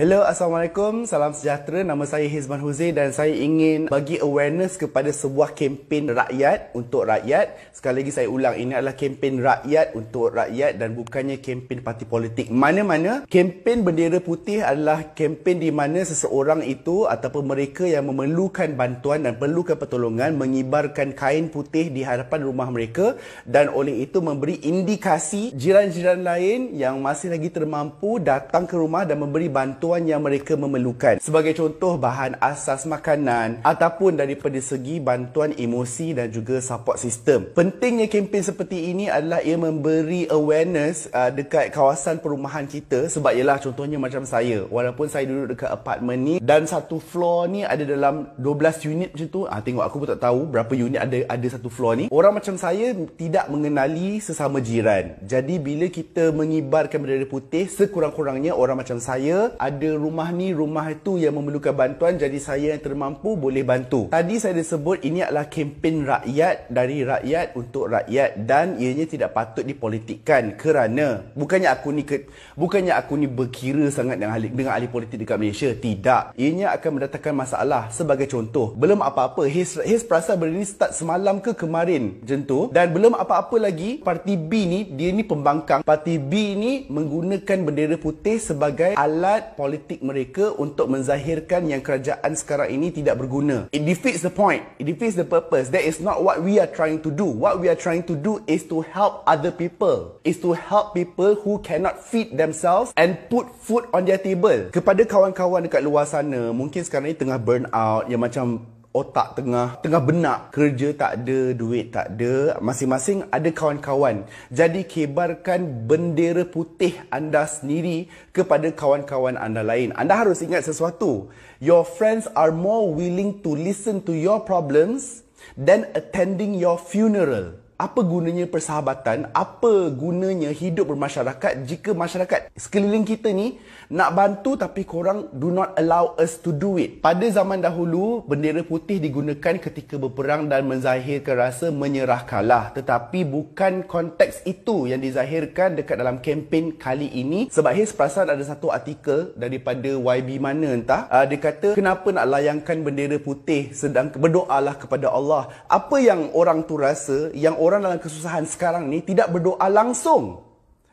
Hello, Assalamualaikum. Salam sejahtera. Nama saya Hizman Huzi dan saya ingin bagi awareness kepada sebuah kempen rakyat untuk rakyat. Sekali lagi saya ulang, ini adalah kempen rakyat untuk rakyat dan bukannya kempen parti politik. Mana-mana, kempen bendera putih adalah kempen di mana seseorang itu ataupun mereka yang memerlukan bantuan dan perlukan pertolongan mengibarkan kain putih di hadapan rumah mereka dan oleh itu memberi indikasi jiran-jiran lain yang masih lagi termampu datang ke rumah dan memberi bantuan keperluan yang mereka memerlukan. Sebagai contoh bahan asas makanan ataupun daripada segi bantuan emosi dan juga support system. Pentingnya kempen seperti ini adalah ia memberi awareness uh, dekat kawasan perumahan kita sebab ialah contohnya macam saya. Walaupun saya duduk dekat apartmen ni dan satu floor ni ada dalam 12 unit macam tu. ha, tengok aku pun tak tahu berapa unit ada ada satu floor ni. Orang macam saya tidak mengenali sesama jiran. Jadi bila kita mengibarkan bendera putih sekurang-kurangnya orang macam saya ada rumah ni, rumah itu yang memerlukan bantuan jadi saya yang termampu boleh bantu. Tadi saya dah sebut ini adalah kempen rakyat dari rakyat untuk rakyat dan ianya tidak patut dipolitikkan kerana bukannya aku ni ke, bukannya aku ni berkira sangat dengan ahli, dengan ahli politik dekat Malaysia. Tidak. Ianya akan mendatangkan masalah. Sebagai contoh, belum apa-apa. His, his perasaan berdiri start semalam ke kemarin jentu dan belum apa-apa lagi parti B ni dia ni pembangkang parti B ni menggunakan bendera putih sebagai alat politik mereka untuk menzahirkan yang kerajaan sekarang ini tidak berguna. It defeats the point. It defeats the purpose. That is not what we are trying to do. What we are trying to do is to help other people. Is to help people who cannot feed themselves and put food on their table. Kepada kawan-kawan dekat luar sana, mungkin sekarang ni tengah burn out, yang macam otak tengah tengah benak kerja tak ada duit tak ada masing-masing ada kawan-kawan jadi kebarkan bendera putih anda sendiri kepada kawan-kawan anda lain anda harus ingat sesuatu your friends are more willing to listen to your problems than attending your funeral apa gunanya persahabatan, apa gunanya hidup bermasyarakat jika masyarakat sekeliling kita ni nak bantu tapi korang do not allow us to do it. Pada zaman dahulu, bendera putih digunakan ketika berperang dan menzahirkan rasa menyerah kalah. Tetapi bukan konteks itu yang dizahirkan dekat dalam kempen kali ini. Sebab Hiz perasan ada satu artikel daripada YB mana entah. Uh, dia kata, kenapa nak layangkan bendera putih sedang berdoa berdoalah kepada Allah. Apa yang orang tu rasa, yang orang orang dalam kesusahan sekarang ni tidak berdoa langsung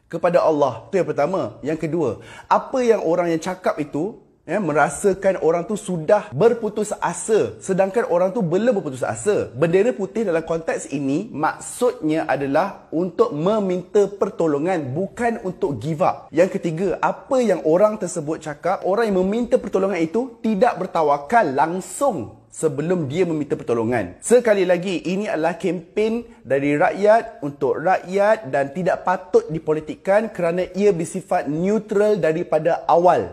kepada Allah. Itu yang pertama. Yang kedua, apa yang orang yang cakap itu ya, merasakan orang tu sudah berputus asa sedangkan orang tu belum berputus asa. Bendera putih dalam konteks ini maksudnya adalah untuk meminta pertolongan bukan untuk give up. Yang ketiga, apa yang orang tersebut cakap, orang yang meminta pertolongan itu tidak bertawakal langsung sebelum dia meminta pertolongan. Sekali lagi, ini adalah kempen dari rakyat untuk rakyat dan tidak patut dipolitikkan kerana ia bersifat neutral daripada awal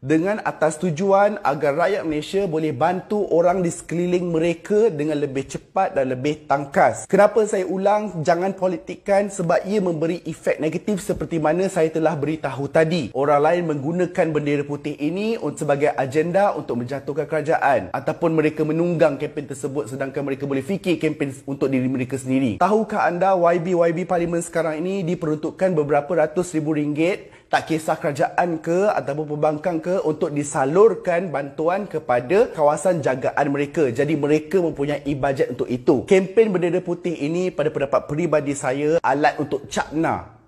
dengan atas tujuan agar rakyat Malaysia boleh bantu orang di sekeliling mereka dengan lebih cepat dan lebih tangkas. Kenapa saya ulang jangan politikkan sebab ia memberi efek negatif seperti mana saya telah beritahu tadi. Orang lain menggunakan bendera putih ini sebagai agenda untuk menjatuhkan kerajaan ataupun mereka menunggang kempen tersebut sedangkan mereka boleh fikir kempen untuk diri mereka sendiri. Tahukah anda YB YB parlimen sekarang ini diperuntukkan beberapa ratus ribu ringgit tak kisah kerajaan ke ataupun pembangkang ke untuk disalurkan bantuan kepada kawasan jagaan mereka. Jadi mereka mempunyai bajet untuk itu. Kempen bendera putih ini pada pendapat peribadi saya alat untuk cakna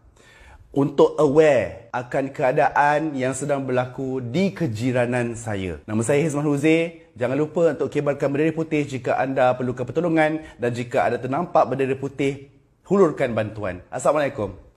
untuk aware akan keadaan yang sedang berlaku di kejiranan saya. Nama saya Hizman Huzi. Jangan lupa untuk kibarkan bendera putih jika anda perlukan pertolongan dan jika ada ternampak bendera putih, hulurkan bantuan. Assalamualaikum.